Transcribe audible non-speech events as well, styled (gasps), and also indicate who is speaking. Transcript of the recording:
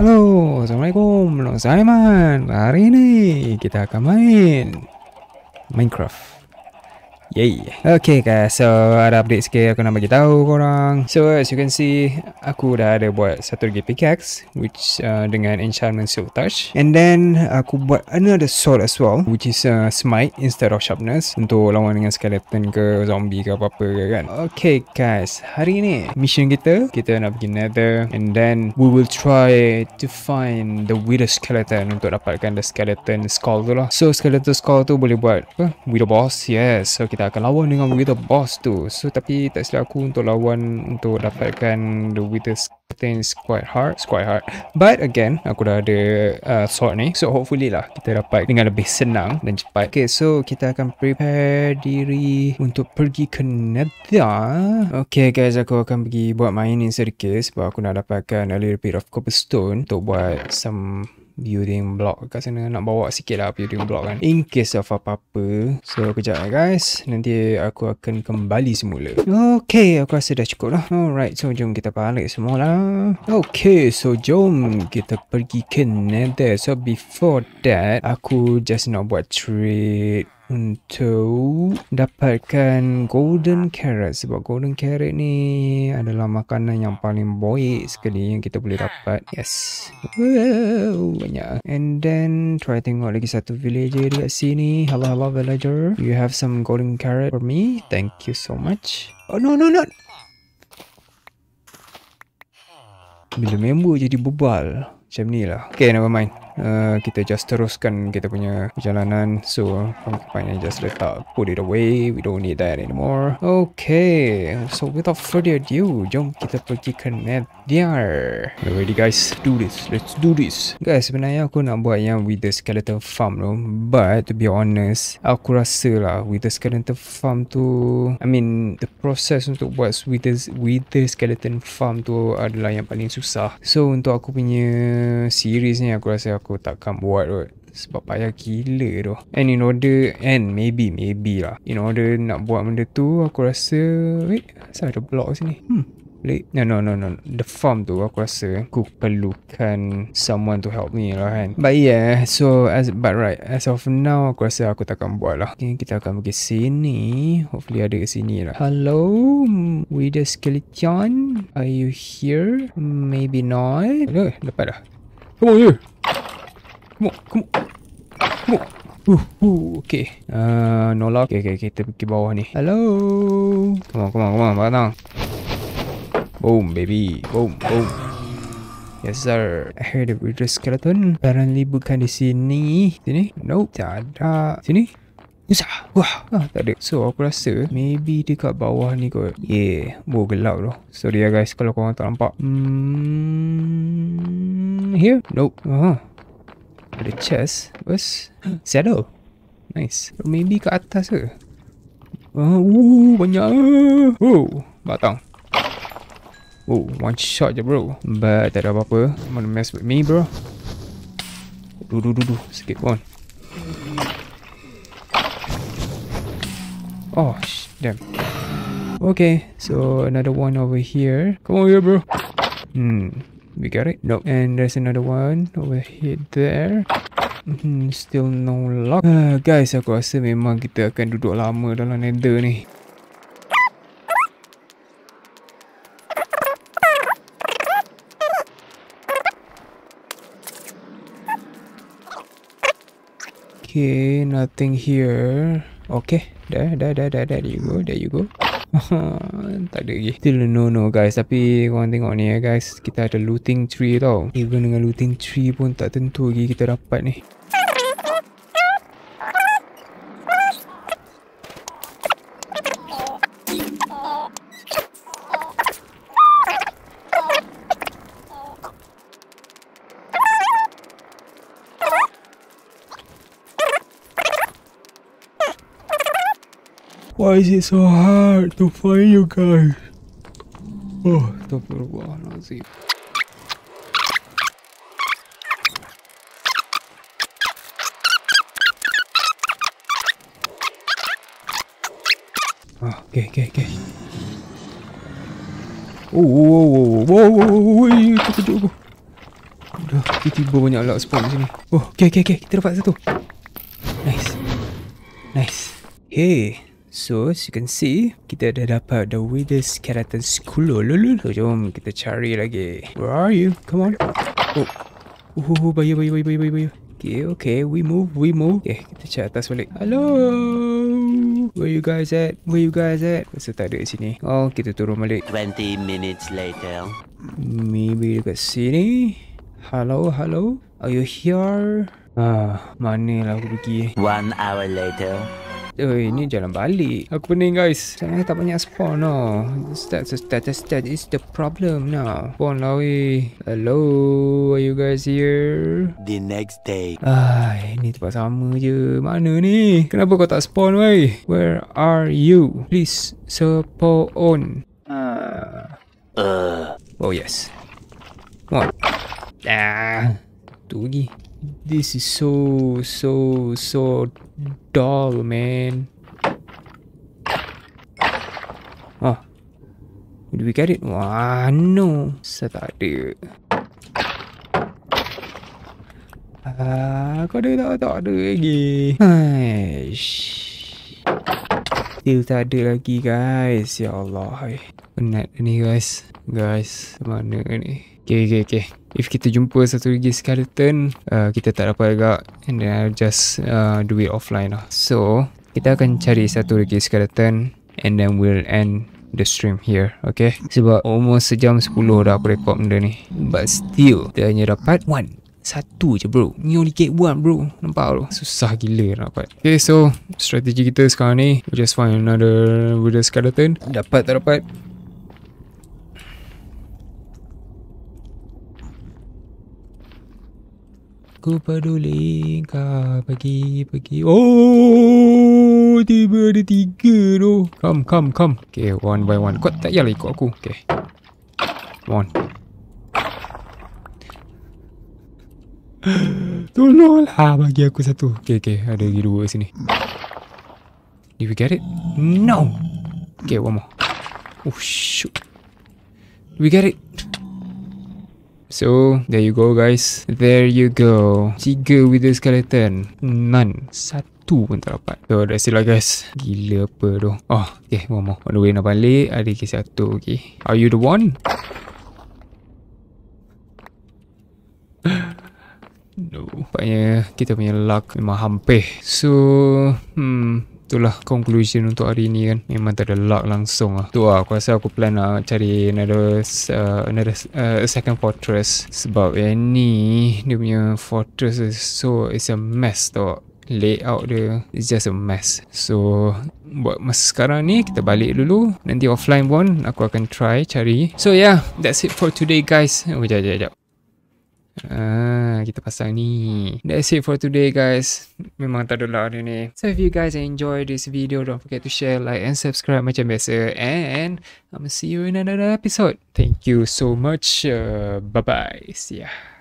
Speaker 1: Halo, Assalamualaikum, Long Saiman Hari ini kita akan main Minecraft Yay. Okay guys, so ada update sikit aku nak bagi tahu korang. So as you can see, aku dah ada buat satu lagi pickaxe which uh, dengan enchantment silk touch. And then aku buat another sword as well which is uh, smite instead of sharpness untuk lawan dengan skeleton ke zombie ke apa-apa ke kan. Okay guys, hari ni mission kita, kita nak pergi nether and then we will try to find the wither skeleton untuk dapatkan the skeleton skull tu lah. So skeleton skull tu boleh buat apa? Wither boss, yes. So kita kita akan lawan dengan Wither Boss tu So tapi tak silap aku untuk lawan Untuk dapatkan the Wither Skeleton quite hard It's quite hard But again aku dah ada uh, sword ni So hopefully lah kita dapat dengan lebih senang dan cepat Okay so kita akan prepare diri untuk pergi ke Nether Okay guys aku akan pergi buat mining sedikit Sebab aku nak dapatkan a little bit of cobblestone Untuk buat some building block kat sana nak bawa sikit lah building block kan in case of apa-apa so kejap lah guys nanti aku akan kembali semula Okay, aku rasa dah cukup lah alright so jom kita balik semula. lah Okay, so jom kita pergi ke nether so before that aku just nak buat trade untuk dapatkan golden carrot sebab golden carrot ni adalah makanan yang paling baik sekali yang kita boleh dapat yes wow banyak and then try tengok lagi satu villager dekat sini hello hello villager you have some golden carrot for me thank you so much oh no no no bila member jadi bebal macam ni lah okay never mind uh, kita just teruskan kita punya perjalanan so kita just let letak put it away we don't need that anymore okay so without further ado jom kita pergi ke net dear ready guys do this let's do this guys sebenarnya aku nak buat yang with the skeleton farm room but to be honest aku rasa lah with the skeleton farm tu I mean the process untuk buat with the, with the skeleton farm tu adalah yang paling susah so untuk aku punya series ni aku rasa aku aku takkan buat kot sebab payah gila tu and in order and maybe maybe lah in order nak buat benda tu aku rasa wait asal ada block sini hmm Like, no, no, no, no. The farm tu aku rasa aku perlukan someone to help me lah kan. But yeah, so as but right, as of now aku rasa aku takkan buat lah. Okay, kita akan pergi sini. Hopefully ada ke sini lah. Hello, with the Skeleton. Are you here? Maybe not. Aduh, dapat dah. Come on here. Come on, come on. Come on. Uh, uh, okay. Uh, no lock. Okay, okay, kita pergi bawah ni. Hello. Come on, come on, come on. Barang. Boom, baby. Boom, boom. Yes, sir. I heard a weirdo skeleton. Apparently, bukan di sini. Sini? Nope, tak ada. Sini? Usah. Wah, ah, tak ada. So, aku rasa maybe dekat bawah ni kot. Yeah, bo oh, gelap tu. Sorry ya, guys, kalau korang tak nampak. Hmm, here? Nope. Uh ah. -huh ada chest Terus Saddle Nice Or Maybe ke atas ke Oh, uh, banyak Oh, batang Oh, one shot je bro But tak ada apa-apa I'm gonna mess with me bro Dudu dudu, duh, Sikit pun Oh, sh damn Okay, so another one over here Come on here bro Hmm, we got it nope and there's another one over here there mm-hmm, still no lock. uh, guys aku rasa memang kita akan duduk lama dalam nether ni Okay, nothing here. Okay, there, there, there, there, there you go, there you go. (laughs) tak ada lagi still no no guys tapi korang tengok ni ya guys kita ada looting tree tau even dengan looting tree pun tak tentu lagi kita dapat ni Why is it so hard to find you guys? Oh, Astagfirullahaladzim. Ah, okay, okay, okay. Oh, wow, wow, wow, wow, wow, wow, kejut aku. Dah, tiba-tiba banyak alat spawn sini. Oh, okay, okay, okay. Kita dapat satu. Nice. Nice. Hey. So as you can see, kita dah dapat the Wither Skeleton School. So jom kita cari lagi. Where are you? Come on. Oh. Oh, bayu, bayu, bayu, bayu, bayu. Okay, okay. We move, we move. Okay, kita cari atas balik. Hello. Where you guys at? Where you guys at? Masa tak ada di sini. Oh, kita turun balik. 20 minutes later. Maybe dekat sini. Hello, hello. Are you here? Ah, mana lah aku pergi. One hour later. Oi, eh, ni ah. jalan balik. Aku pening guys. Saya tak banyak spawn lah. That's, that's, that's, that's, that is the problem now. Spawn lah weh. Hello, are you guys here? The next day. Ah, ini tempat sama je. Mana ni? Kenapa kau tak spawn weh? Where are you? Please, spawn. Ah. Uh. Oh yes. What? Ah. Tu lagi. This is so, so, so doll, man. Oh. Did we get it? Wah, no. Set ada. Ah, kau ada tak? Tak ada lagi. Haish. Still tak ada lagi, guys. Ya Allah. Eh. Penat ni, guys. Guys, mana ni? Okay, okay, okay if kita jumpa satu lagi skeleton uh, kita tak dapat agak and then I'll just uh, do it offline lah so kita akan cari satu lagi skeleton and then we'll end the stream here okay sebab almost sejam 10 dah aku record benda ni but still kita hanya dapat one satu je bro Ni only get one bro Nampak bro Susah gila dapat Okay so Strategi kita sekarang ni We just find another Wither skeleton Dapat tak dapat Ku peduli kau pergi pergi Oh tiba ada tiga tu Come come come Okay one by one Kau tak payahlah ikut aku Okay Come on (gasps) Tolonglah bagi aku satu Okay okay ada lagi dua sini Did we get it? No Okay one more Oh shoot Did we get it? So, there you go guys. There you go. Tiga with the skeleton. None. Satu pun tak dapat. So, that's it lah guys. Gila apa tu. Oh, okay. One more. One way nak balik. Ada ke satu, okay. Are you the one? (laughs) No. Sebabnya kita punya luck memang hampir. So, hmm, itulah conclusion untuk hari ni kan memang tak ada luck langsung lah tu lah aku rasa aku plan nak cari another uh, another uh, second fortress sebab yang ni dia punya fortress is so it's a mess tau layout dia it's just a mess so buat masa sekarang ni kita balik dulu nanti offline pun aku akan try cari so yeah that's it for today guys oh, jap jap jap uh, lah kita pasang ni. That's it for today guys. Memang tak ada lah hari ni. So if you guys enjoy this video, don't forget to share, like and subscribe macam biasa. And I'm see you in another episode. Thank you so much. Uh, bye bye. See ya.